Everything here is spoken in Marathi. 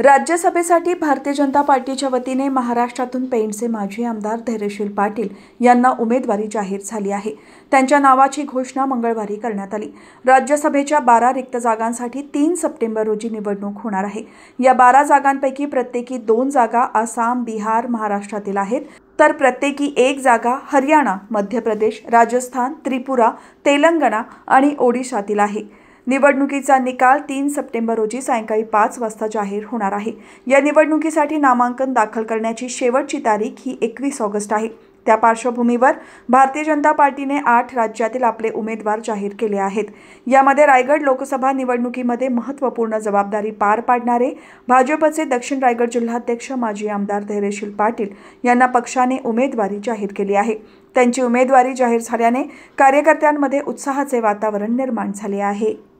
राज्यसभेसाठी भारतीय जनता पार्टीच्या वतीने महाराष्ट्रातून पेणचे माजी आमदार धैर्यशील पाटील यांना उमेदवारी जाहीर झाली आहे त्यांच्या नावाची घोषणा मंगळवारी करण्यात आली राज्यसभेच्या बारा रिक्त जागांसाठी तीन सप्टेंबर रोजी निवडणूक होणार आहे या बारा जागांपैकी प्रत्येकी दोन जागा आसाम बिहार महाराष्ट्रातील आहेत तर प्रत्येकी एक जागा हरियाणा मध्य प्रदेश राजस्थान त्रिपुरा तेलंगणा आणि ओडिशातील आहे निवडणुकीचा निकाल तीन सप्टेंबर रोजी सायंकाळी पाच वाजता जाहीर होणार आहे या निवडणुकीसाठी नामांकन दाखल करण्याची शेवटची तारीख ही एकवीस ऑगस्ट आहे त्या पार्श्वभूमीवर भारतीय जनता पार्टीने आठ राज्यातील आपले उमेदवार जाहीर केले आहेत यामध्ये रायगड लोकसभा निवडणुकीमध्ये महत्त्वपूर्ण जबाबदारी पार पाडणारे भाजपचे दक्षिण रायगड जिल्हाध्यक्ष माजी आमदार धैर्यशील पाटील यांना पक्षाने उमेदवारी जाहीर केली आहे त्यांची उमेदवारी जाहीर झाल्याने कार्यकर्त्यांमध्ये उत्साहाचे वातावरण निर्माण झाले आहे